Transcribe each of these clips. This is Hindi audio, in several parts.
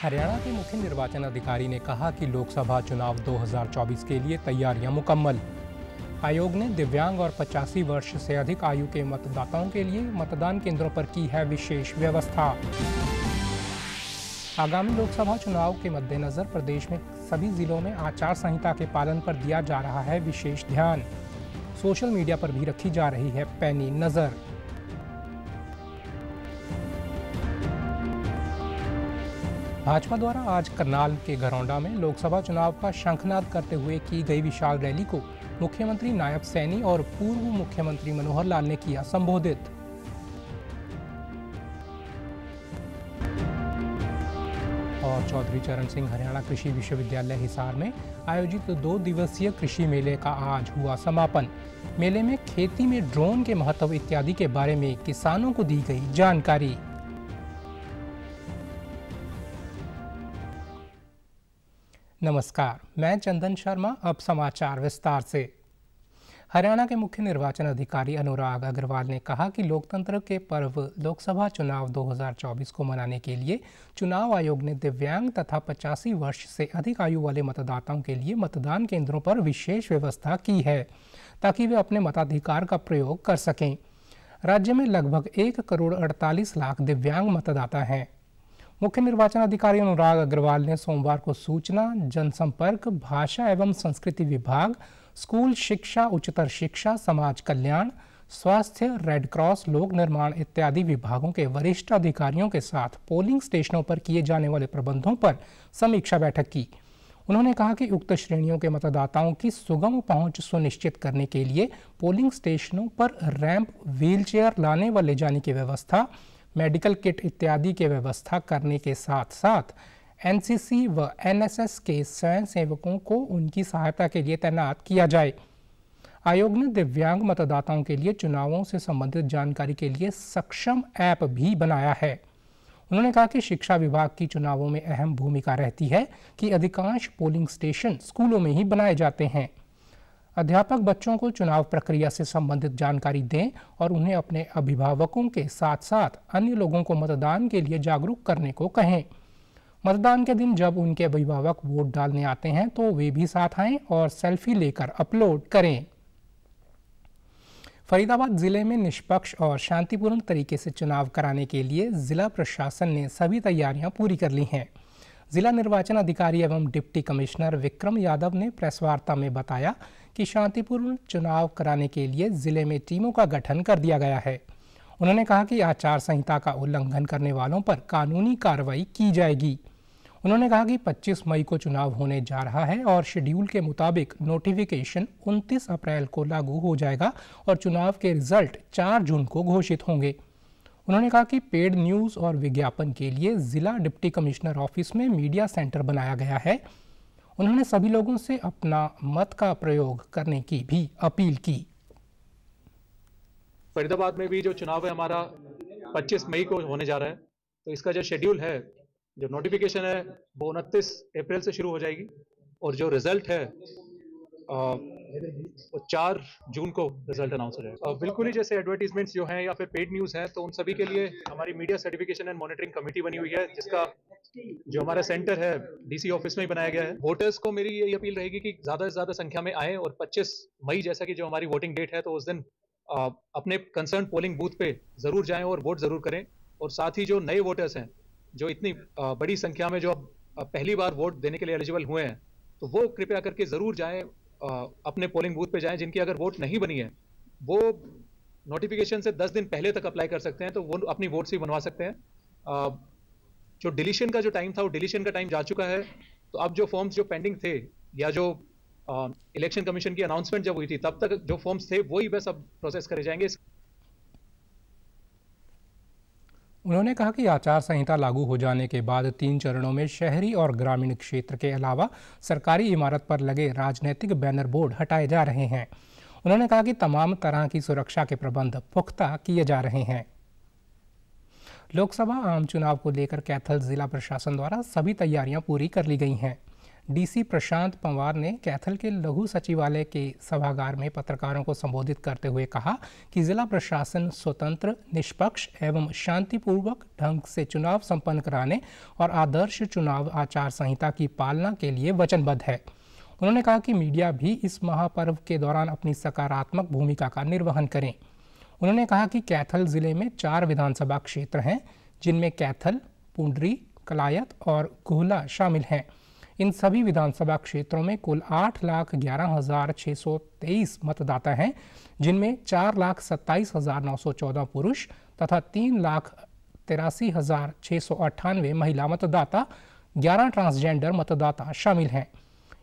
हरियाणा के मुख्य निर्वाचन अधिकारी ने कहा कि लोकसभा चुनाव 2024 के लिए तैयारियां मुकम्मल आयोग ने दिव्यांग और 85 वर्ष से अधिक आयु के मतदाताओं के लिए मतदान केंद्रों पर की है विशेष व्यवस्था आगामी लोकसभा चुनाव के मद्देनज़र प्रदेश में सभी जिलों में आचार संहिता के पालन पर दिया जा रहा है विशेष ध्यान सोशल मीडिया पर भी रखी जा रही है पैनी नज़र भाजपा द्वारा आज करनाल के घरौंडा में लोकसभा चुनाव का शंखनाद करते हुए की गई विशाल रैली को मुख्यमंत्री नायब सैनी और पूर्व मुख्यमंत्री मनोहर लाल ने किया संबोधित और चौधरी चरण सिंह हरियाणा कृषि विश्वविद्यालय हिसार में आयोजित दो दिवसीय कृषि मेले का आज हुआ समापन मेले में खेती में ड्रोन के महत्व इत्यादि के बारे में किसानों को दी गई जानकारी नमस्कार मैं चंदन शर्मा अब समाचार विस्तार से हरियाणा के मुख्य निर्वाचन अधिकारी अनुराग अग्रवाल ने कहा कि लोकतंत्र के पर्व लोकसभा चुनाव 2024 को मनाने के लिए चुनाव आयोग ने दिव्यांग तथा पचासी वर्ष से अधिक आयु वाले मतदाताओं के लिए मतदान केंद्रों पर विशेष व्यवस्था की है ताकि वे अपने मताधिकार का प्रयोग कर सकें राज्य में लगभग एक करोड़ अड़तालीस लाख दिव्यांग मतदाता हैं मुख्य निर्वाचन अधिकारी अनुराग अग्रवाल ने सोमवार को सूचना जनसंपर्क भाषा एवं संस्कृति विभाग स्कूल शिक्षा उच्चतर शिक्षा समाज कल्याण स्वास्थ्य रेड क्रॉस लोक निर्माण इत्यादि विभागों के वरिष्ठ अधिकारियों के साथ पोलिंग स्टेशनों पर किए जाने वाले प्रबंधों पर समीक्षा बैठक की उन्होंने कहा कि उक्त श्रेणियों के मतदाताओं की सुगम पहुंच सुनिश्चित करने के लिए पोलिंग स्टेशनों पर रैंप व्हीलचेयर लाने व ले जाने की व्यवस्था मेडिकल किट इत्यादि की व्यवस्था करने के साथ साथ एनसीसी व एनएसएस के स्वयंसेवकों को उनकी सहायता के लिए तैनात किया जाए आयोग ने दिव्यांग मतदाताओं के लिए चुनावों से संबंधित जानकारी के लिए सक्षम ऐप भी बनाया है उन्होंने कहा कि शिक्षा विभाग की चुनावों में अहम भूमिका रहती है कि अधिकांश पोलिंग स्टेशन स्कूलों में ही बनाए जाते हैं अध्यापक बच्चों को चुनाव प्रक्रिया से संबंधित जानकारी दें और उन्हें अपने अभिभावकों के साथ साथ अन्य लोगों को मतदान के लिए जागरूक करने को कहें मतदान के दिन जब उनके अभिभावक वोट डालने आते हैं तो वे भी साथ आएं और सेल्फी लेकर अपलोड करें फरीदाबाद ज़िले में निष्पक्ष और शांतिपूर्ण तरीके से चुनाव कराने के लिए ज़िला प्रशासन ने सभी तैयारियां पूरी कर ली हैं जिला निर्वाचन अधिकारी एवं डिप्टी कमिश्नर विक्रम यादव ने प्रेस वार्ता में बताया कि शांतिपूर्ण चुनाव कराने के लिए जिले में टीमों का गठन कर दिया गया है उन्होंने कहा कि आचार संहिता का उल्लंघन करने वालों पर कानूनी कार्रवाई की जाएगी उन्होंने कहा कि 25 मई को चुनाव होने जा रहा है और शेड्यूल के मुताबिक नोटिफिकेशन 29 अप्रैल को लागू हो जाएगा और चुनाव के रिजल्ट 4 जून को घोषित होंगे उन्होंने कहा कि पेड न्यूज़ और विज्ञापन के लिए ज़िला डिप्टी कमिश्नर ऑफिस में मीडिया सेंटर बनाया गया है उन्होंने सभी लोगों से अपना मत का प्रयोग करने की भी अपील की फरीदाबाद में भी जो चुनाव है हमारा 25 मई को होने जा रहा है तो इसका जो शेड्यूल है जो नोटिफिकेशन है वो उनतीस अप्रैल से शुरू हो जाएगी और जो रिजल्ट है चार जून को रिजल्ट अनाउंस हो जाएगा बिल्कुल ही जैसे एडवर्टीजमेंट्स जो हैं या फिर पेड न्यूज़ हैं तो उन सभी के लिए हमारी media certification and monitoring committee बनी हुई है जिसका जो हमारा सेंटर है डीसी ऑफिस में ही बनाया गया है वोटर्स को मेरी यही अपील रहेगी कि ज़्यादा से ज़्यादा संख्या में आएँ और पच्चीस मई जैसा कि जो हमारी वोटिंग डेट है तो उस दिन अपने कंसर्न पोलिंग बूथ पे ज़रूर जाएँ और वोट ज़रूर करें और साथ ही जो नए वोटर्स हैं जो इतनी बड़ी संख्या में जो अब पहली बार वोट देने के लिए एलिजिबल हुए हैं तो वो कृपया करके ज़रूर जाएं अपने पोलिंग बूथ पे जाएं जिनकी अगर वोट नहीं बनी है वो नोटिफिकेशन से 10 दिन पहले तक अप्लाई कर सकते हैं तो वो अपनी वोट से बनवा सकते हैं जो डिलीशन का जो टाइम था वो डिलीशन का टाइम जा चुका है तो अब जो फॉर्म्स जो पेंडिंग थे या जो इलेक्शन कमीशन की अनाउंसमेंट जब हुई थी तब तक जो फॉर्म्स थे वही बस अब प्रोसेस करे जाएंगे उन्होंने कहा कि आचार संहिता लागू हो जाने के बाद तीन चरणों में शहरी और ग्रामीण क्षेत्र के अलावा सरकारी इमारत पर लगे राजनीतिक बैनर बोर्ड हटाए जा रहे हैं उन्होंने कहा कि तमाम तरह की सुरक्षा के प्रबंध पुख्ता किए जा रहे हैं लोकसभा आम चुनाव को लेकर कैथल जिला प्रशासन द्वारा सभी तैयारियां पूरी कर ली गई हैं डीसी प्रशांत पंवार ने कैथल के लघु सचिवालय के सभागार में पत्रकारों को संबोधित करते हुए कहा कि जिला प्रशासन स्वतंत्र निष्पक्ष एवं शांतिपूर्वक ढंग से चुनाव संपन्न कराने और आदर्श चुनाव आचार संहिता की पालना के लिए वचनबद्ध है उन्होंने कहा कि मीडिया भी इस महापर्व के दौरान अपनी सकारात्मक भूमिका का निर्वहन करें उन्होंने कहा कि कैथल जिले में चार विधानसभा क्षेत्र हैं जिनमें कैथल पुंडरी कलायत और गोहला शामिल हैं इन सभी विधानसभा क्षेत्रों में कुल आठ लाख ग्यारह हजार छः सौ तेईस मतदाता हैं जिनमें चार लाख सत्ताईस हजार नौ सौ चौदह पुरुष तथा तीन लाख तिरासी हजार छः सौ अट्ठानवे महिला मतदाता ग्यारह ट्रांसजेंडर मतदाता शामिल हैं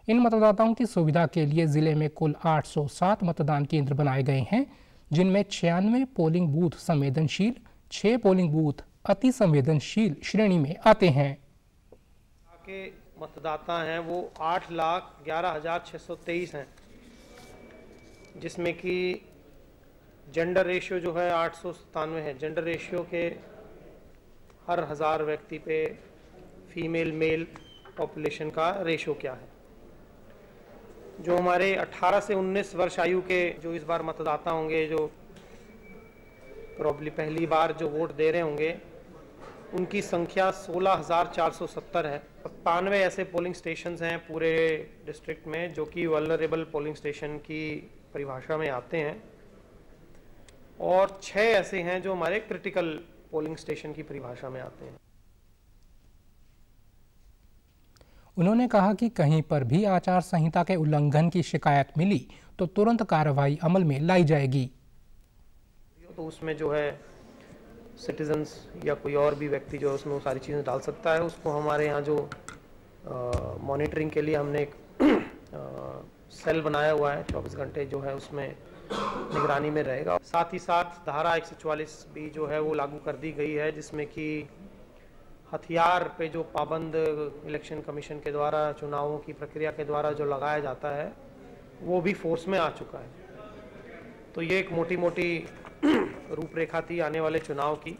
इन मतदाताओं की सुविधा के लिए जिले में कुल 807 मतदान केंद्र बनाए गए हैं जिनमें छियानवे पोलिंग बूथ संवेदनशील छः पोलिंग बूथ अति संवेदनशील श्रेणी में आते हैं मतदाता हैं वो आठ लाख ग्यारह हज़ार छः सौ तेईस हैं जिसमें कि जेंडर रेशियो जो है आठ सौ सतानवे है जेंडर रेशियो के हर हज़ार व्यक्ति पे फीमेल मेल पॉपुलेशन का रेशियो क्या है जो हमारे 18 से 19 वर्ष आयु के जो इस बार मतदाता होंगे जो प्रॉब्ली पहली बार जो वोट दे रहे होंगे उनकी संख्या 16,470 है सत्तानवे ऐसे पोलिंग स्टेशन हैं पूरे डिस्ट्रिक्ट में जो कि वलरेबल पोलिंग स्टेशन की परिभाषा में आते हैं और छः ऐसे हैं जो हमारे क्रिटिकल पोलिंग स्टेशन की परिभाषा में आते हैं उन्होंने कहा कि कहीं पर भी आचार संहिता के उल्लंघन की शिकायत मिली तो तुरंत कार्रवाई अमल में लाई जाएगी तो उसमें जो है सिटीजन्स या कोई और भी व्यक्ति जो है उसमें वो सारी चीज़ें डाल सकता है उसको हमारे यहाँ जो मॉनिटरिंग के लिए हमने एक सेल बनाया हुआ है चौबीस घंटे जो है उसमें निगरानी में रहेगा साथ ही साथ धारा एक भी जो है वो लागू कर दी गई है जिसमें कि हथियार पे जो पाबंद इलेक्शन कमीशन के द्वारा चुनावों की प्रक्रिया के द्वारा जो लगाया जाता है वो भी फोर्स में आ चुका है तो ये एक मोटी मोटी रूपरेखा थी आने वाले चुनाव की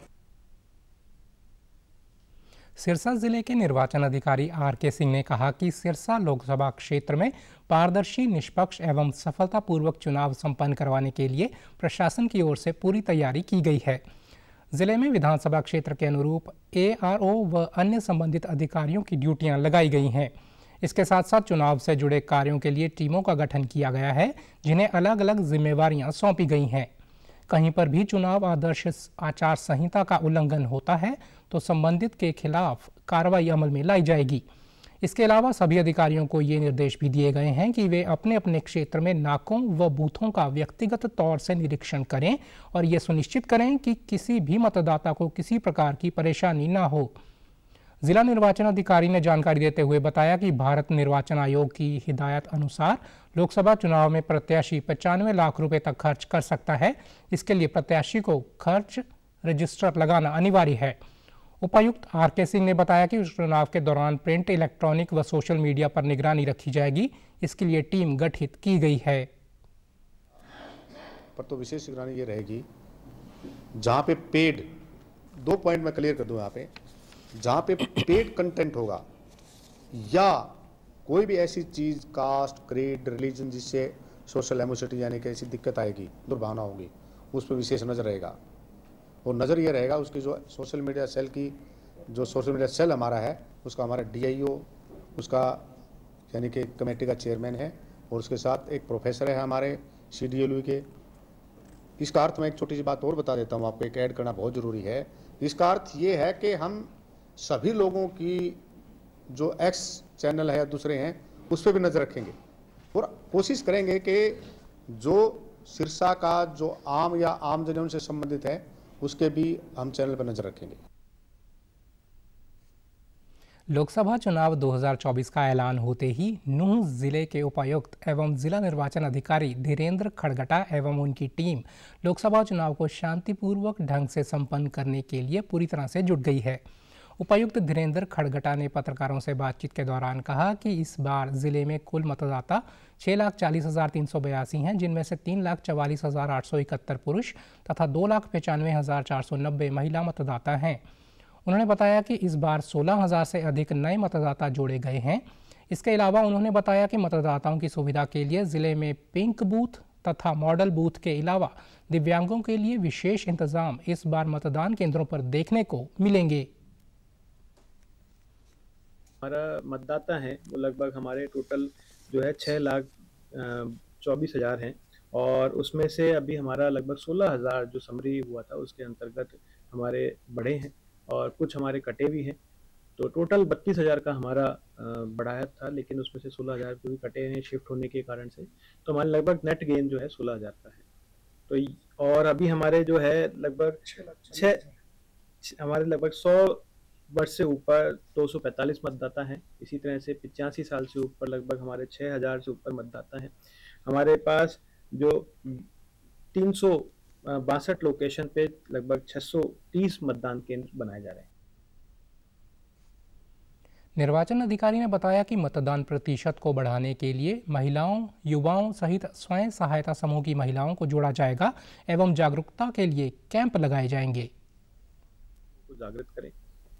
सिरसा जिले के निर्वाचन अधिकारी आर के सिंह ने कहा कि सिरसा लोकसभा क्षेत्र में पारदर्शी निष्पक्ष एवं सफलतापूर्वक चुनाव संपन्न करवाने के लिए प्रशासन की ओर से पूरी तैयारी की गई है जिले में विधानसभा क्षेत्र के अनुरूप ओ व अन्य संबंधित अधिकारियों की ड्यूटियां लगाई गई हैं इसके साथ साथ चुनाव से जुड़े कार्यों के लिए टीमों का गठन किया गया है जिन्हें अलग अलग जिम्मेवारियां सौंपी गई हैं कहीं पर भी चुनाव आदर्श आचार संहिता का उल्लंघन होता है तो संबंधित के खिलाफ कार्रवाई अमल में लाई जाएगी इसके अलावा सभी अधिकारियों को ये निर्देश भी दिए गए हैं कि वे अपने अपने क्षेत्र में नाकों व बूथों का व्यक्तिगत तौर से निरीक्षण करें और ये सुनिश्चित करें कि किसी भी मतदाता को किसी प्रकार की परेशानी ना हो जिला निर्वाचन अधिकारी ने जानकारी देते हुए बताया कि भारत निर्वाचन आयोग की हिदायत अनुसार लोकसभा चुनाव में प्रत्याशी पचानवे लाख रुपए तक खर्च कर सकता है इसके लिए प्रत्याशी को खर्च रजिस्टर लगाना अनिवार्य है उपायुक्त आर के सिंह ने बताया कि चुनाव के दौरान प्रिंट इलेक्ट्रॉनिक व सोशल मीडिया पर निगरानी रखी जाएगी इसके लिए टीम गठित की गई है पर तो विशेष निगरानी ये रहेगी जहाँ पे पेड दो पॉइंट में क्लियर कर दूँ यहाँ पे जहाँ पे पेड कंटेंट होगा या कोई भी ऐसी चीज़ कास्ट क्रीड रिलीजन जिससे सोशल एमोसिटी यानी कि ऐसी दिक्कत आएगी दुर्भावना होगी उस पर विशेष नज़र रहेगा और नज़र ये रहेगा उसकी जो सोशल मीडिया सेल की जो सोशल मीडिया सेल हमारा है उसका हमारा डीआईओ उसका यानी कि कमेटी का चेयरमैन है और उसके साथ एक प्रोफेसर है हमारे सी e के इसका अर्थ मैं एक छोटी सी बात और बता देता हूँ आपको एक ऐड करना बहुत ज़रूरी है इसका अर्थ ये है कि हम सभी लोगों की जो एक्स चैनल है या दूसरे हैं उस पर भी नज़र रखेंगे और कोशिश करेंगे कि जो सिरसा का जो आम या आम जनों से संबंधित है उसके भी हम चैनल पर नज़र रखेंगे लोकसभा चुनाव 2024 का ऐलान होते ही नूह जिले के उपायुक्त एवं जिला निर्वाचन अधिकारी धीरेन्द्र खड़गटा एवं उनकी टीम लोकसभा चुनाव को शांतिपूर्वक ढंग से संपन्न करने के लिए पूरी तरह से जुट गई है उपायुक्त धीरेन्द्र खड़गटा ने पत्रकारों से बातचीत के दौरान कहा कि इस बार जिले में कुल मतदाता छः लाख चालीस हज़ार तीन सौ बयासी हैं जिनमें से तीन लाख चवालीस हज़ार आठ सौ इकहत्तर पुरुष तथा दो लाख पचानवे हज़ार चार सौ नब्बे महिला मतदाता हैं उन्होंने बताया कि इस बार सोलह हज़ार से अधिक नए मतदाता जोड़े गए हैं इसके अलावा उन्होंने बताया कि मतदाताओं की सुविधा के लिए ज़िले में पिंक बूथ तथा मॉडल बूथ के अलावा दिव्यांगों के लिए विशेष इंतजाम इस बार मतदान केंद्रों पर देखने को मिलेंगे हमारा मतदाता हैं वो लगभग हमारे टोटल जो है छः लाख चौबीस हज़ार हैं और उसमें से अभी हमारा लगभग सोलह हज़ार जो समरी हुआ था उसके अंतर्गत हमारे बढ़े हैं और कुछ हमारे कटे भी हैं तो टोटल बत्तीस हज़ार का हमारा बढ़ाया था लेकिन उसमें से सोलह हज़ार क्योंकि कटे हैं शिफ्ट होने के कारण से तो हमारे लगभग नेट गेन जो है सोलह हज़ार का है तो और अभी हमारे जो है लगभग छः हमारे लगभग सौ वर्ष से ऊपर 245 मतदाता हैं इसी तरह से पिचासी साल से ऊपर लगभग हमारे 6000 से ऊपर मतदाता हैं हमारे पास जो तीन सौ लोकेशन पे लगभग 630 मतदान केंद्र बनाए जा रहे हैं निर्वाचन अधिकारी ने बताया कि मतदान प्रतिशत को बढ़ाने के लिए महिलाओं युवाओं सहित स्वयं सहायता समूह की महिलाओं को जोड़ा जाएगा एवं जागरूकता के लिए कैंप लगाए जाएंगे जागृत करें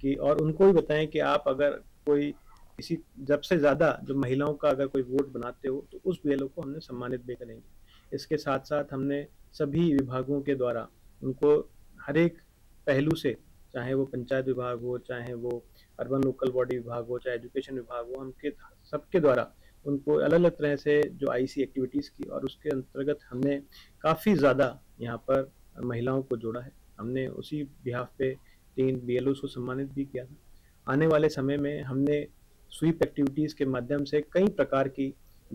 कि और उनको भी बताएं कि आप अगर कोई किसी जब से ज़्यादा जो महिलाओं का अगर कोई वोट बनाते हो तो उस बीएलओ को हमने सम्मानित भी करेंगे इसके साथ साथ हमने सभी विभागों के द्वारा उनको हर एक पहलू से चाहे वो पंचायत विभाग हो चाहे वो अर्बन लोकल बॉडी विभाग हो चाहे एजुकेशन विभाग हो हमके सबके द्वारा उनको अलग अलग तरह से जो आईसी एक्टिविटीज़ की और उसके अंतर्गत हमने काफ़ी ज़्यादा यहाँ पर महिलाओं को जोड़ा है हमने उसी बिहाफ पे तीन बी को सम्मानित भी किया था आने वाले समय में हमने स्वीप एक्टिविटीज़ के माध्यम से कई प्रकार की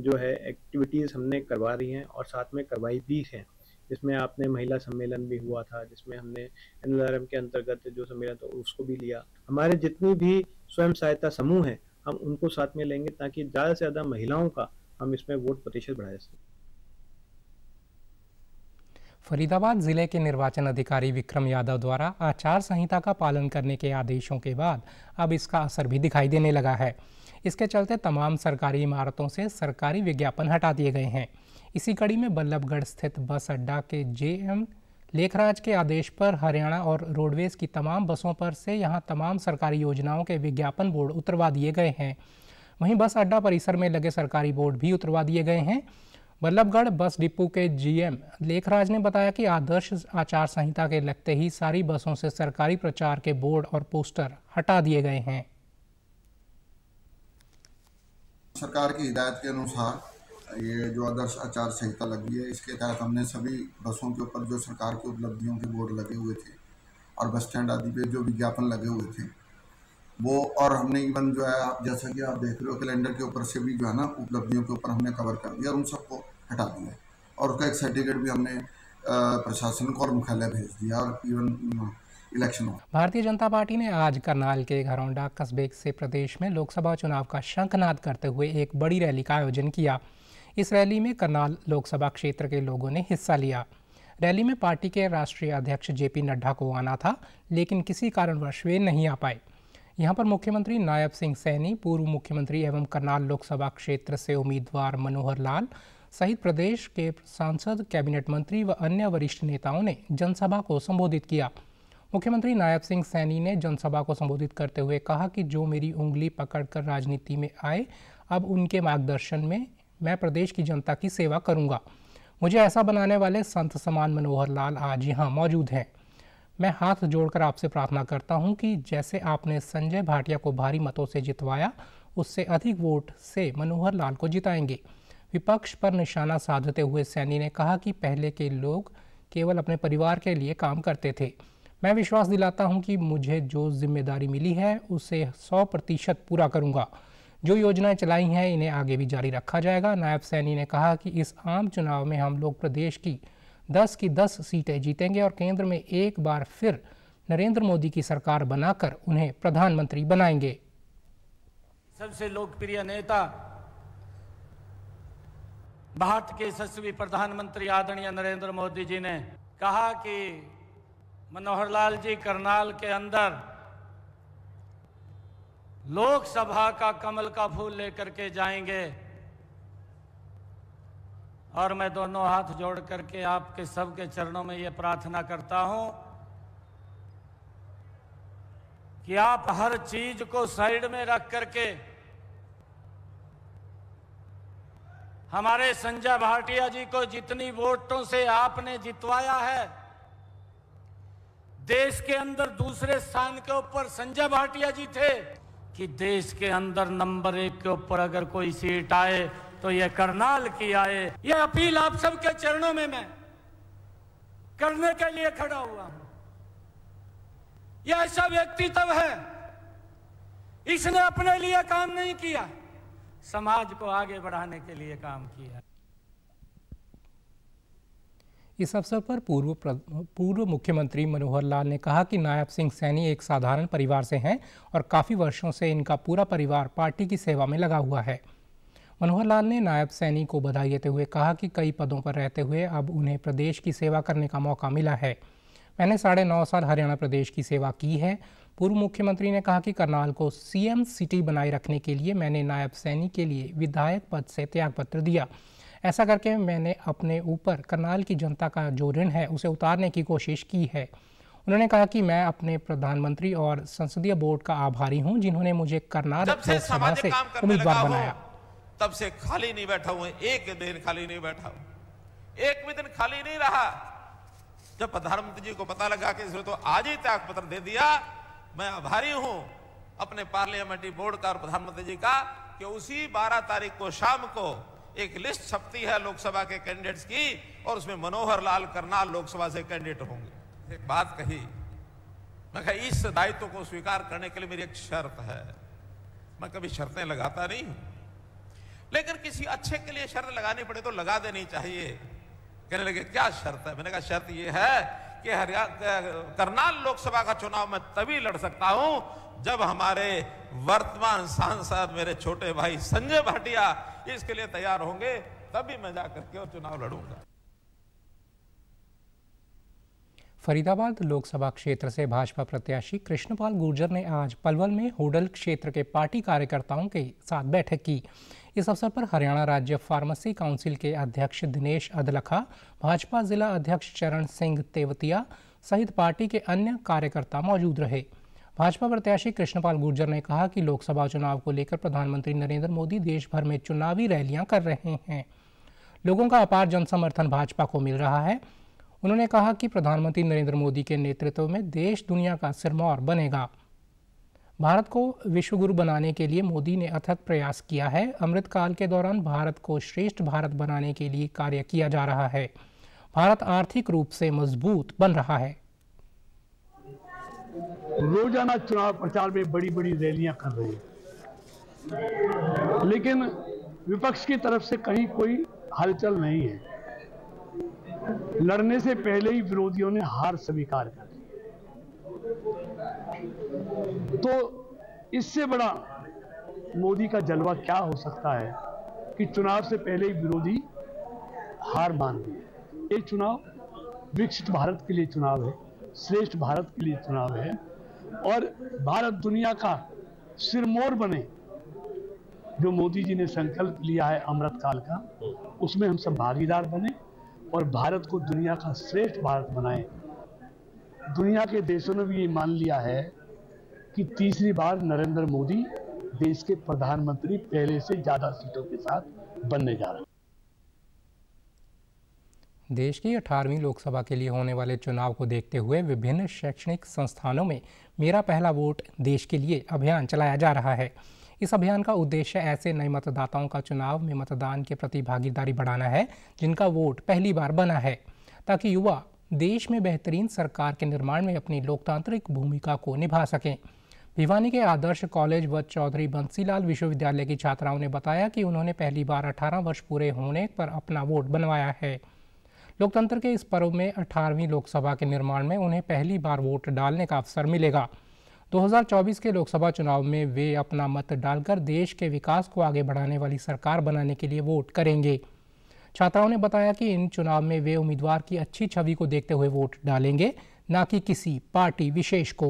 जो है एक्टिविटीज़ हमने करवा रही हैं और साथ में करवाई भी हैं जिसमें आपने महिला सम्मेलन भी हुआ था जिसमें हमने एन के अंतर्गत जो सम्मेलन था उसको भी लिया हमारे जितनी भी स्वयं सहायता समूह हैं हम उनको साथ में लेंगे ताकि ज़्यादा से ज़्यादा महिलाओं का हम इसमें वोट प्रतिशत बढ़ा सकें फरीदाबाद जिले के निर्वाचन अधिकारी विक्रम यादव द्वारा आचार संहिता का पालन करने के आदेशों के बाद अब इसका असर भी दिखाई देने लगा है इसके चलते तमाम सरकारी इमारतों से सरकारी विज्ञापन हटा दिए गए हैं इसी कड़ी में बल्लभगढ़ स्थित बस अड्डा के जे एम लेखराज के आदेश पर हरियाणा और रोडवेज की तमाम बसों पर से यहां तमाम सरकारी योजनाओं के विज्ञापन बोर्ड उतरवा दिए गए हैं वहीं बस अड्डा परिसर में लगे सरकारी बोर्ड भी उतरवा दिए गए हैं बल्लभगढ़ बस डिपो के जीएम लेखराज ने बताया कि आदर्श आचार संहिता के लगते ही सारी बसों से सरकारी प्रचार के बोर्ड और पोस्टर हटा दिए गए हैं सरकार की हिदायत के अनुसार ये जो आदर्श आचार संहिता लगी है इसके तहत हमने सभी बसों के ऊपर जो सरकार की उपलब्धियों के बोर्ड लगे हुए थे और बस स्टैंड आदि पे जो विज्ञापन लगे हुए थे वो और हमने इवन जो है आप जैसा कि आप देख रहे हो कैलेंडर के ऊपर से भी जो है ना उपलब्धियों के ऊपर हमने कवर कर दिया और उन सबको हटा दिए और उसका एक सर्टिफिकेट भी हमने प्रशासन को और मुख्यालय भेज दिया और इवन इलेक्शन भारतीय जनता पार्टी ने आज करनाल के घरौंडा कस्बे से प्रदेश में लोकसभा चुनाव का शंखनाद करते हुए एक बड़ी रैली का आयोजन किया इस रैली में करनाल लोकसभा क्षेत्र के लोगों ने हिस्सा लिया रैली में पार्टी के राष्ट्रीय अध्यक्ष जेपी नड्डा को आना था लेकिन किसी कारणवश वे नहीं आ पाए यहां पर मुख्यमंत्री नायब सिंह सैनी पूर्व मुख्यमंत्री एवं करनाल लोकसभा क्षेत्र से उम्मीदवार मनोहर लाल सहित प्रदेश के सांसद कैबिनेट मंत्री व अन्य वरिष्ठ नेताओं ने जनसभा को संबोधित किया मुख्यमंत्री नायब सिंह सैनी ने जनसभा को संबोधित करते हुए कहा कि जो मेरी उंगली पकड़कर राजनीति में आए अब उनके मार्गदर्शन में मैं प्रदेश की जनता की सेवा करूंगा मुझे ऐसा बनाने वाले संत समान मनोहर लाल आज यहाँ मौजूद हैं मैं हाथ जोड़कर आपसे प्रार्थना करता हूं कि जैसे आपने संजय भाटिया को भारी मतों से जितवाया उससे अधिक वोट से मनोहर लाल को जिताएंगे विपक्ष पर निशाना साधते हुए सैनी ने कहा कि पहले के लोग केवल अपने परिवार के लिए काम करते थे मैं विश्वास दिलाता हूं कि मुझे जो जिम्मेदारी मिली है उसे 100 प्रतिशत पूरा करूंगा जो योजनाएं चलाई हैं इन्हें आगे भी जारी रखा जाएगा नायब सैनी ने कहा कि इस आम चुनाव में हम लोग प्रदेश की 10 की 10 सीटें जीतेंगे और केंद्र में एक बार फिर नरेंद्र मोदी की सरकार बनाकर उन्हें प्रधानमंत्री बनाएंगे सबसे लोकप्रिय नेता भारत के यशस्वी प्रधानमंत्री आदरणीय नरेंद्र मोदी जी ने कहा कि मनोहर लाल जी करनाल के अंदर लोकसभा का कमल का फूल लेकर के जाएंगे और मैं दोनों हाथ जोड़ करके आपके सबके चरणों में ये प्रार्थना करता हूं कि आप हर चीज को साइड में रख करके हमारे संजय भाटिया जी को जितनी वोटों से आपने जितवाया है देश के अंदर दूसरे स्थान के ऊपर संजय भाटिया जी थे कि देश के अंदर नंबर एक के ऊपर अगर कोई सीट आए तो यह करनाल की आए यह अपील आप सबके चरणों में मैं करने के लिए खड़ा हुआ हूं यह ऐसा व्यक्ति तब है इसने अपने लिए काम नहीं किया समाज को आगे बढ़ाने के लिए काम किया इस अवसर पर पूर्व पूर्व मुख्यमंत्री मनोहर लाल ने कहा कि नायब सिंह सैनी एक साधारण परिवार से हैं और काफ़ी वर्षों से इनका पूरा परिवार पार्टी की सेवा में लगा हुआ है मनोहर लाल ने नायब सैनी को बधाई देते हुए कहा कि कई पदों पर रहते हुए अब उन्हें प्रदेश की सेवा करने का मौका मिला है मैंने साढ़े नौ साल हरियाणा प्रदेश की सेवा की है पूर्व मुख्यमंत्री ने कहा कि करनाल को सीएम सिटी बनाए रखने के लिए मैंने नायब सैनी के लिए विधायक पद से त्यागपत्र दिया ऐसा करके मैंने अपने ऊपर करनाल की जनता का जो ऋण है उसे उतारने की कोशिश की है उन्होंने कहा कि मैं अपने प्रधानमंत्री और संसदीय बोर्ड का आभारी हूं जिन्होंने मुझे करनाल लोकसभा से उम्मीदवार बनाया तब से खाली नहीं बैठा हुआ एक दिन खाली नहीं बैठा एक भी दिन खाली नहीं रहा जब प्रधानमंत्री जी को पता लगा कि इसने तो आज ही त्याग पत्र दे दिया मैं आभारी हूं अपने पार्लियामेंट्री बोर्ड का और प्रधानमंत्री जी का कि उसी 12 तारीख को शाम को एक लिस्ट छपती है लोकसभा के कैंडिडेट्स की और उसमें मनोहर लाल करनाल लोकसभा से कैंडिडेट होंगे एक बात कही मैं कहा इस दायित्व को स्वीकार करने के लिए मेरी एक शर्त है मैं कभी शर्तें लगाता नहीं हूं लेकिन किसी अच्छे के लिए शर्त लगानी पड़े तो लगा देनी चाहिए कहने लगे क्या शर्त है मैंने कहा शर्त यह है कि हरियाणा करनाल लोकसभा का चुनाव मैं तभी लड़ सकता हूं जब हमारे वर्तमान सांसद मेरे छोटे भाई संजय भाटिया इसके लिए तैयार होंगे तभी मैं जाकर के चुनाव लड़ूंगा फरीदाबाद लोकसभा क्षेत्र से भाजपा प्रत्याशी कृष्णपाल गुर्जर ने आज पलवल में होडल क्षेत्र के पार्टी कार्यकर्ताओं के साथ बैठक की इस अवसर पर हरियाणा राज्य फार्मेसी काउंसिल के अध्यक्ष दिनेश अदलखा भाजपा जिला अध्यक्ष चरण सिंह तेवतिया सहित पार्टी के अन्य कार्यकर्ता मौजूद रहे भाजपा प्रत्याशी कृष्णपाल गुर्जर ने कहा कि लोकसभा चुनाव को लेकर प्रधानमंत्री नरेंद्र मोदी देश भर में चुनावी रैलियां कर रहे हैं लोगों का अपार जनसमर्थन भाजपा को मिल रहा है उन्होंने कहा कि प्रधानमंत्री नरेंद्र मोदी के नेतृत्व में देश दुनिया का सिरमौर बनेगा भारत को विश्वगुरु बनाने के लिए मोदी ने अथक प्रयास किया है अमृतकाल के दौरान भारत को श्रेष्ठ भारत बनाने के लिए कार्य किया जा रहा है भारत आर्थिक रूप से मजबूत बन रहा है रोजाना चुनाव प्रचार में बड़ी बड़ी रैलियां कर रही है लेकिन विपक्ष की तरफ से कहीं कोई हलचल नहीं है लड़ने से पहले ही विरोधियों ने हार स्वीकार कर तो इससे बड़ा मोदी का जलवा क्या हो सकता है कि चुनाव से पहले ही विरोधी हार मान दिए ये चुनाव विकसित भारत के लिए चुनाव है श्रेष्ठ भारत के लिए चुनाव है और भारत दुनिया का सिरमोर बने जो मोदी जी ने संकल्प लिया है अमृत काल का उसमें हम सब भागीदार बने और भारत को दुनिया का श्रेष्ठ भारत बनाएं दुनिया के देशों ने भी ये मान लिया है कि तीसरी बार नरेंद्र मोदी देश के प्रधानमंत्री पहले से ज्यादा सीटों के साथ बनने जा रहे हैं देश की 18वीं लोकसभा के लिए होने वाले चुनाव को देखते हुए विभिन्न शैक्षणिक संस्थानों में मेरा पहला वोट देश के लिए अभियान चलाया जा रहा है इस अभियान का उद्देश्य ऐसे नए मतदाताओं का चुनाव में मतदान के प्रति भागीदारी बढ़ाना है जिनका वोट पहली बार बना है ताकि युवा देश में बेहतरीन सरकार के निर्माण में अपनी लोकतांत्रिक भूमिका को निभा सकें भिवानी के आदर्श कॉलेज व चौधरी बंसीलाल विश्वविद्यालय की छात्राओं ने बताया कि उन्होंने पहली बार 18 वर्ष पूरे होने पर अपना वोट बनवाया है लोकतंत्र के इस पर्व में 18वीं लोकसभा के निर्माण में उन्हें पहली बार वोट डालने का अवसर मिलेगा 2024 के लोकसभा चुनाव में वे अपना मत डालकर देश के विकास को आगे बढ़ाने वाली सरकार बनाने के लिए वोट करेंगे छात्राओं ने बताया कि इन चुनाव में वे उम्मीदवार की अच्छी छवि को देखते हुए वोट डालेंगे न कि किसी पार्टी विशेष को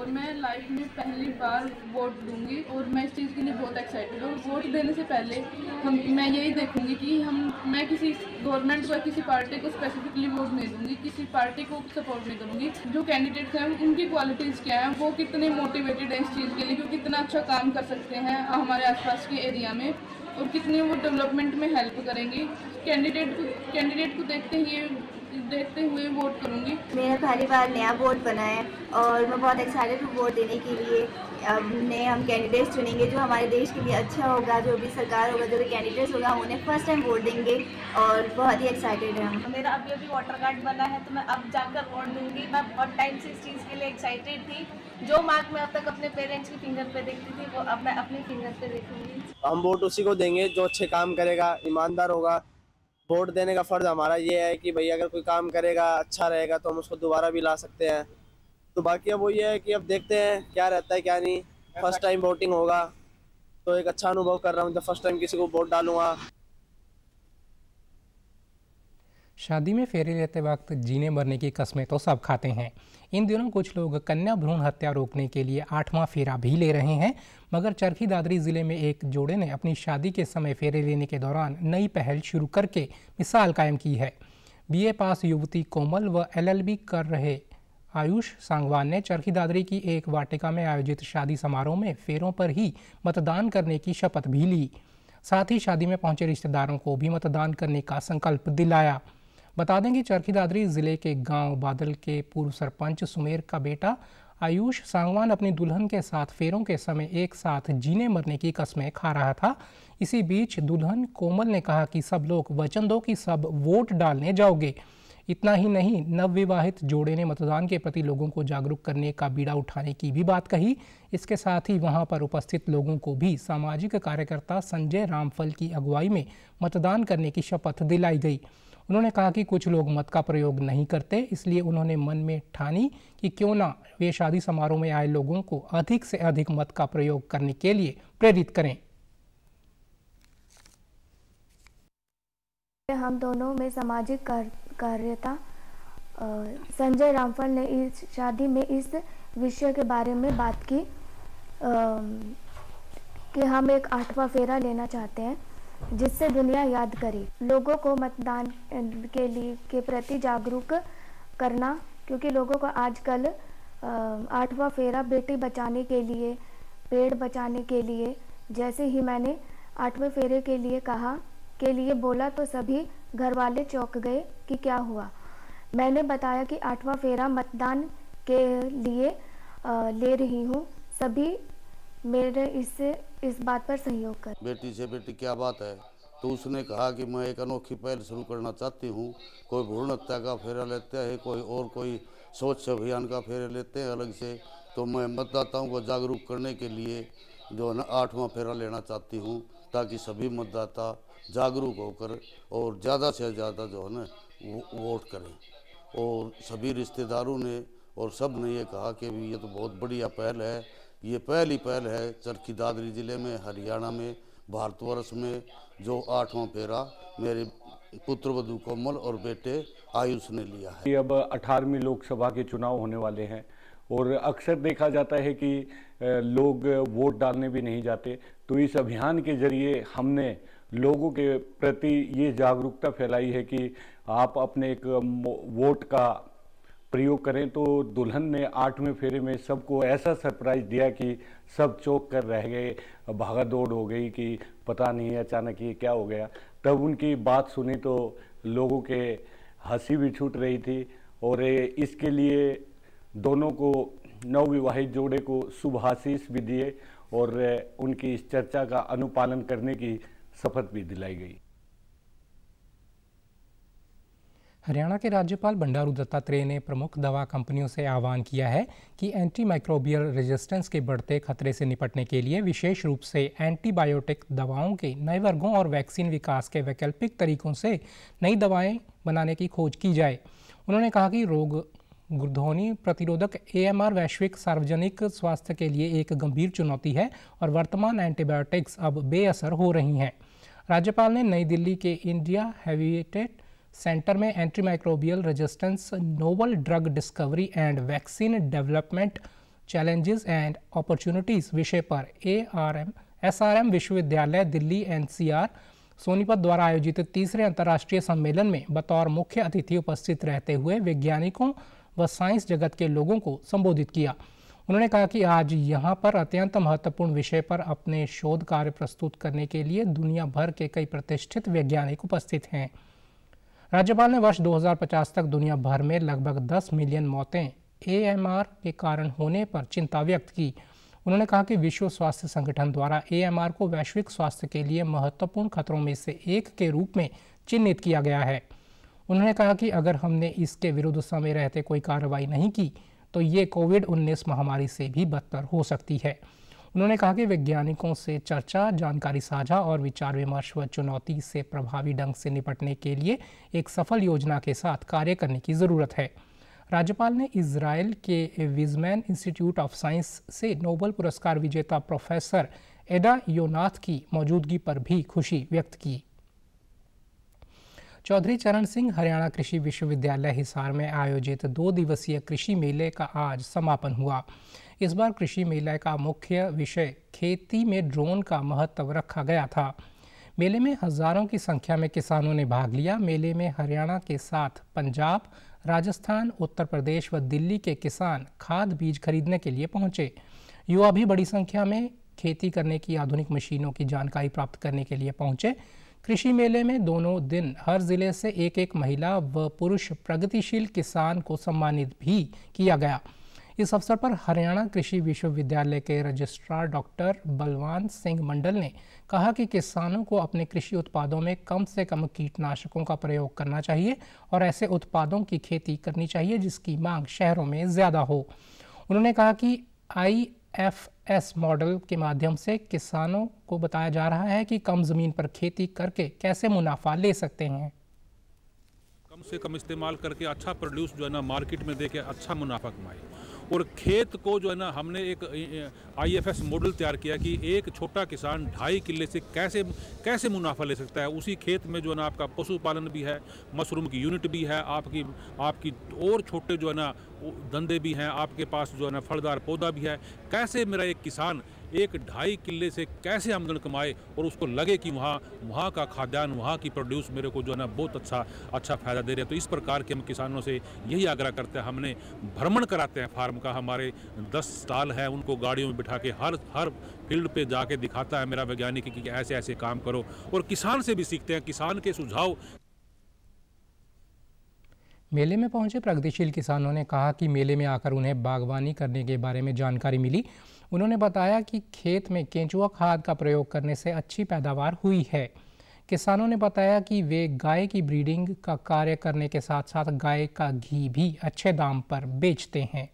और मैं लाइफ में पहली बार वोट दूंगी और मैं इस चीज़ के लिए बहुत एक्साइटेड हूँ वोट देने से पहले हम मैं यही देखूंगी कि हम मैं किसी गवर्नमेंट को किसी पार्टी को स्पेसिफिकली वोट नहीं दूंगी किसी पार्टी को सपोर्ट नहीं करूंगी जो कैंडिडेट्स हैं उनकी क्वालिटीज़ क्या हैं वो कितने मोटिवेटेड हैं इस चीज़ के लिए क्योंकि कितना अच्छा काम कर सकते हैं हमारे आसपास के एरिया में और कितनी वो डेवलपमेंट में हेल्प करेंगे कैंडिडेट को कैंडिडेट को देखते ही देखते हुए वोट करूँगी मैंने पहली बार नया वोट बनाया और मैं बहुत एक्साइटेड हूँ वोट देने के लिए अब नए हम कैंडिडेट्स चुनेंगे जो हमारे देश के लिए अच्छा होगा जो भी सरकार होगा जो भी कैंडिडेट्स होगा उन्हें फर्स्ट टाइम वोट देंगे और बहुत ही एक्साइटेड है हम तो मेरा अभी अभी वाटर कार्ड बना है तो मैं अब जाकर वोट दूंगी मैं बहुत टाइम से इस चीज़ के लिए एक्साइटेड थी जो मार्क मैं अब तक अपने पेरेंट्स की फिंगर पर देखती थी वो अब मैं अपने फिंगर पर देखूंगी हम वोट उसी को देंगे जो अच्छे काम करेगा ईमानदार होगा वोट देने का फ़र्ज़ हमारा ये है कि भाई अगर कोई काम करेगा अच्छा रहेगा तो हम उसको दोबारा भी ला सकते हैं तो बाकी अब वही है कि अब देखते हैं क्या रहता है क्या नहीं फर्स्ट टाइम वोटिंग होगा तो एक अच्छा अनुभव कर रहा हूँ जब फर्स्ट टाइम किसी को वोट डालूंगा शादी में फेरे लेते वक्त जीने मरने की कस्में तो सब खाते हैं इन दिनों कुछ लोग कन्या भ्रूण हत्या रोकने के लिए आठवां फेरा भी ले रहे हैं मगर चरखी दादरी ज़िले में एक जोड़े ने अपनी शादी के समय फेरे लेने के दौरान नई पहल शुरू करके मिसाल कायम की है बीए पास युवती कोमल व एलएलबी कर रहे आयुष सांगवान ने चरखी दादरी की एक वाटिका में आयोजित शादी समारोह में फेरों पर ही मतदान करने की शपथ भी ली साथ ही शादी में पहुंचे रिश्तेदारों को भी मतदान करने का संकल्प दिलाया बता दें कि चरखी दादरी जिले के गांव बादल के पूर्व सरपंच सुमेर का बेटा आयुष सांगवान अपनी दुल्हन के साथ फेरों के समय एक साथ जीने मरने की कस्में खा रहा था इसी बीच दुल्हन कोमल ने कहा कि सब लोग वचन दो कि सब वोट डालने जाओगे इतना ही नहीं नवविवाहित जोड़े ने मतदान के प्रति लोगों को जागरूक करने का बीड़ा उठाने की भी बात कही इसके साथ ही वहां पर उपस्थित लोगों को भी सामाजिक कार्यकर्ता संजय रामफल की अगुवाई में मतदान करने की शपथ दिलाई गई उन्होंने कहा कि कुछ लोग मत का प्रयोग नहीं करते इसलिए उन्होंने मन में ठानी कि क्यों ना वे शादी समारोह में आए लोगों को अधिक से अधिक मत का प्रयोग करने के लिए प्रेरित करें हम दोनों में सामाजिक कार्यता संजय रामफल ने इस शादी में इस विषय के बारे में बात की कि हम एक आठवां फेरा लेना चाहते हैं जिससे दुनिया याद करे लोगों को मतदान के लिए के प्रति जागरूक करना क्योंकि लोगों को आजकल आठवां फेरा बेटी बचाने के लिए पेड़ बचाने के लिए जैसे ही मैंने आठवें फेरे के लिए कहा के लिए बोला तो सभी घर वाले चौंक गए कि क्या हुआ मैंने बताया कि आठवां फेरा मतदान के लिए ले रही हूँ सभी मेरे इससे इस बात पर सहयोग कर बेटी से बेटी क्या बात है तो उसने कहा कि मैं एक अनोखी पहल शुरू करना चाहती हूँ कोई भ्रूण हत्या का फेरा लेते हैं कोई और कोई स्वच्छ अभियान का फेरा लेते हैं अलग से तो मैं मतदाताओं को जागरूक करने के लिए जो है ना आठवां फेरा लेना चाहती हूँ ताकि सभी मतदाता जागरूक होकर और ज़्यादा से ज़्यादा जो है ना वोट करें और सभी रिश्तेदारों ने और सब ने ये कहा कि ये तो बहुत बढ़िया पहल है ये पहली पहल है चरखी दादरी ज़िले में हरियाणा में भारतवर्ष में जो आठवां फेरा मेरे पुत्र वधु कोमल और बेटे आयुष ने लिया है अब अठारहवीं लोकसभा के चुनाव होने वाले हैं और अक्सर देखा जाता है कि लोग वोट डालने भी नहीं जाते तो इस अभियान के जरिए हमने लोगों के प्रति ये जागरूकता फैलाई है कि आप अपने एक वोट का प्रयोग करें तो दुल्हन ने आठवें फेरे में सबको ऐसा सरप्राइज दिया कि सब चौक कर रह गए भागा दौड़ हो गई कि पता नहीं अचानक ये क्या हो गया तब उनकी बात सुनी तो लोगों के हंसी भी छूट रही थी और इसके लिए दोनों को नवविवाहित जोड़े को शुभाशीष भी दिए और उनकी इस चर्चा का अनुपालन करने की शपथ भी दिलाई गई हरियाणा के राज्यपाल बंडारू दत्तात्रेय ने प्रमुख दवा कंपनियों से आह्वान किया है कि एंटी माइक्रोबियल रेजिस्टेंस के बढ़ते खतरे से निपटने के लिए विशेष रूप से एंटीबायोटिक दवाओं के नए वर्गों और वैक्सीन विकास के वैकल्पिक तरीकों से नई दवाएं बनाने की खोज की जाए उन्होंने कहा कि रोग गुरध्वनि प्रतिरोधक ए वैश्विक सार्वजनिक स्वास्थ्य के लिए एक गंभीर चुनौती है और वर्तमान एंटीबायोटिक्स अब बेअसर हो रही हैं राज्यपाल ने नई दिल्ली के इंडिया हैविटेट सेंटर में anti microbial resistance novel drug discovery and vaccine development challenges and opportunities विषय पर A R M S R M विश्वविद्यालय Delhi N C R Sonipat द्वारा आयोजित तीसरे अंतर्राष्ट्रीय सम्मेलन में बतौर मुख्य अतिथि उपस्थित रहते हुए वैज्ञानिकों व साइंस जगत के लोगों को संबोधित किया उन्होंने कहा कि आज यहाँ पर अत्यंत महत्वपूर्ण विषय पर अपने शोध कार्य प्रस्तुत करने के लिए दुनिया भर के कई प्रतिष्ठित वैज्ञानिक उपस्थित हैं राज्यपाल ने वर्ष 2050 तक दुनिया भर में लगभग 10 मिलियन मौतें ए के कारण होने पर चिंता व्यक्त की उन्होंने कहा कि विश्व स्वास्थ्य संगठन द्वारा ए को वैश्विक स्वास्थ्य के लिए महत्वपूर्ण खतरों में से एक के रूप में चिन्हित किया गया है उन्होंने कहा कि अगर हमने इसके विरुद्ध समय रहते कोई कार्रवाई नहीं की तो ये कोविड 19 महामारी से भी बदतर हो सकती है उन्होंने कहा कि वैज्ञानिकों से चर्चा जानकारी साझा और विचार विमर्श व चुनौती से प्रभावी ढंग से निपटने के लिए एक सफल योजना के साथ कार्य करने की ज़रूरत है राज्यपाल ने इसराइल के विजमैन इंस्टीट्यूट ऑफ साइंस से नोबल पुरस्कार विजेता प्रोफेसर एडा योनाथ की मौजूदगी पर भी खुशी व्यक्त की चौधरी चरण सिंह हरियाणा कृषि विश्वविद्यालय हिसार में आयोजित दो दिवसीय कृषि मेले का आज समापन हुआ इस बार कृषि मेले का मुख्य विषय खेती में ड्रोन का महत्व रखा गया था मेले में हज़ारों की संख्या में किसानों ने भाग लिया मेले में हरियाणा के साथ पंजाब राजस्थान उत्तर प्रदेश व दिल्ली के किसान खाद बीज खरीदने के लिए पहुंचे युवा भी बड़ी संख्या में खेती करने की आधुनिक मशीनों की जानकारी प्राप्त करने के लिए पहुंचे कृषि मेले में दोनों दिन हर जिले से एक एक महिला व पुरुष प्रगतिशील किसान को सम्मानित भी किया गया इस अवसर पर हरियाणा कृषि विश्वविद्यालय के रजिस्ट्रार डॉक्टर बलवान सिंह मंडल ने कहा कि किसानों को अपने कृषि उत्पादों में कम से कम कीटनाशकों का प्रयोग करना चाहिए और ऐसे उत्पादों की खेती करनी चाहिए जिसकी मांग शहरों में ज़्यादा हो उन्होंने कहा कि आई एफ एस मॉडल के माध्यम से किसानों को बताया जा रहा है कि कम ज़मीन पर खेती करके कैसे मुनाफा ले सकते हैं कम से कम इस्तेमाल करके अच्छा प्रोड्यूस जो है ना मार्केट में देके अच्छा मुनाफा कमाए और खेत को जो है ना हमने एक आईएफएस मॉडल तैयार किया कि एक छोटा किसान ढाई किले से कैसे कैसे मुनाफा ले सकता है उसी खेत में जो है ना आपका पशुपालन भी है मशरूम की यूनिट भी है आपकी आपकी और छोटे जो है ना धंधे भी हैं आपके पास जो है ना फलदार पौधा भी है कैसे मेरा एक किसान एक ढाई किले से कैसे आमदन कमाए और उसको लगे कि वहाँ वहाँ का खाद्यान्न वहाँ की प्रोड्यूस मेरे को जो है ना बहुत अच्छा अच्छा फ़ायदा दे रहा है तो इस प्रकार के हम किसानों से यही आग्रह करते हैं हमने भ्रमण कराते हैं फार्म का हमारे दस साल हैं उनको गाड़ियों में बिठा के हर हर फील्ड पर जाके दिखाता है मेरा वैज्ञानिक कि ऐसे ऐसे काम करो और किसान से भी सीखते हैं किसान के सुझाव मेले में पहुंचे प्रगतिशील किसानों ने कहा कि मेले में आकर उन्हें बागवानी करने के बारे में जानकारी मिली उन्होंने बताया कि खेत में केंचुआ खाद का प्रयोग करने से अच्छी पैदावार हुई है किसानों ने बताया कि वे गाय की ब्रीडिंग का कार्य करने के साथ साथ गाय का घी भी अच्छे दाम पर बेचते हैं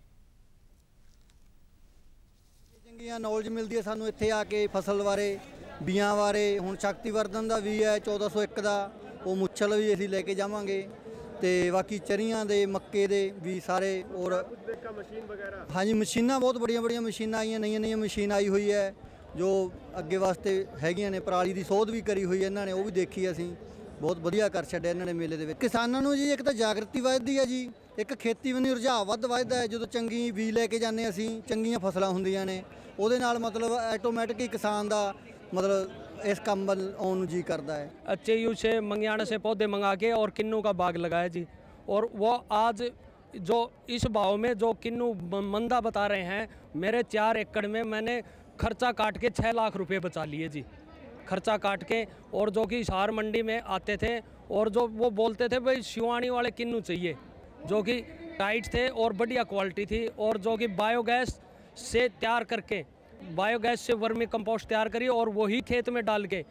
नॉलेज मिलती है ਹੈ ਸਾਨੂੰ आके फसल बारे बिया बारे हूँ ਬਾਰੇ ਹੁਣ ਸ਼ਕਤੀਵਰਧਨ ਦਾ ਵੀ ਹੈ 1401 ਦਾ ਉਹ ਮੁੱਛਲ ਵੀ ਅਸੀਂ ਲੈ ਕੇ ਤੇ ਬਾਕੀ ਚਰੀਆਂ ਦੇ ਮੱਕੇ ਦੇ ਵੀ ਸਾਰੇ ਔਰ ਹਾਂਜੀ ਮਸ਼ੀਨਾਂ ਬਹੁਤ ਬੜੀਆਂ ਬੜੀਆਂ ਮਸ਼ੀਨਾਂ ਆਈਆਂ ਨਹੀਂ ਨਹੀਂ ਮਸ਼ੀਨ ਆਈ ਹੋਈ ਹੈ ਜੋ ਅੱਗੇ ਵਾਸਤੇ ਹੈਗੀਆਂ ਨੇ ਪਰਾਲੀ ਦੀ ਸੋਧ ਵੀ ਕਰੀ ਹੋਈ ਇਹਨਾਂ ਨੇ ਉਹ ਵੀ ਦੇਖੀ ਅਸੀਂ ਬਹੁਤ ਵਧੀਆ ਕਰ ਛੱਡਿਆ ਇਹਨਾਂ ਨੇ ਮੇਲੇ ਦੇ ਵਿੱਚ ਕਿਸਾਨਾਂ ਨੂੰ ਜੀ ਇੱਕ ਤਾਂ ਜਾਗਰਤੀ ਵਧਦੀ ਹੈ ਜੀ ਇੱਕ ਖੇਤੀ ਰੁਝਾਅ ਵੱਧ ਵੱਧਦਾ ਹੈ ਜਦੋਂ ਚੰਗੀ ਬੀਜ ਲੈ ਕੇ ਜਾਂਦੇ ਅਸੀਂ ਚੰਗੀਆਂ ਫਸਲਾਂ ਹੁੰਦੀਆਂ ਨੇ ਉਹਦੇ ਨਾਲ ਮਤਲਬ ਆਟੋਮੈਟਿਕ ਹੀ ਕਿਸਾਨ ਦਾ ਮਤਲਬ इस कंबल आने जी करता है अच्छे यू से मंगयाण से पौधे मंगा के और किन्नू का बाग लगाया जी और वो आज जो इस भाव में जो किन्नू मंदा बता रहे हैं मेरे चार एकड़ में मैंने खर्चा काट के छः लाख रुपए बचा लिए जी खर्चा काट के और जो कि इशार मंडी में आते थे और जो वो बोलते थे भाई शिवानी वाले किन्नू चाहिए जो कि टाइट थे और बढ़िया क्वालिटी थी और जो कि बायोगैस से तैयार करके बायोगैस से वर्मी कंपोस्ट तैयार करिए और वही खेत में डाल के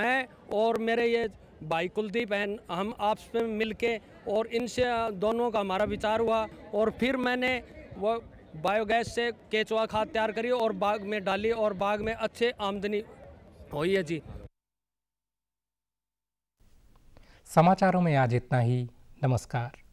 मैं और मेरे ये भाई कुलदीप हैं हम आपस में मिल के और इनसे दोनों का हमारा विचार हुआ और फिर मैंने वो बायोगैस से केचुआ खाद तैयार करी और बाग में डाली और बाग में अच्छे आमदनी हुई है जी समाचारों में आज इतना ही नमस्कार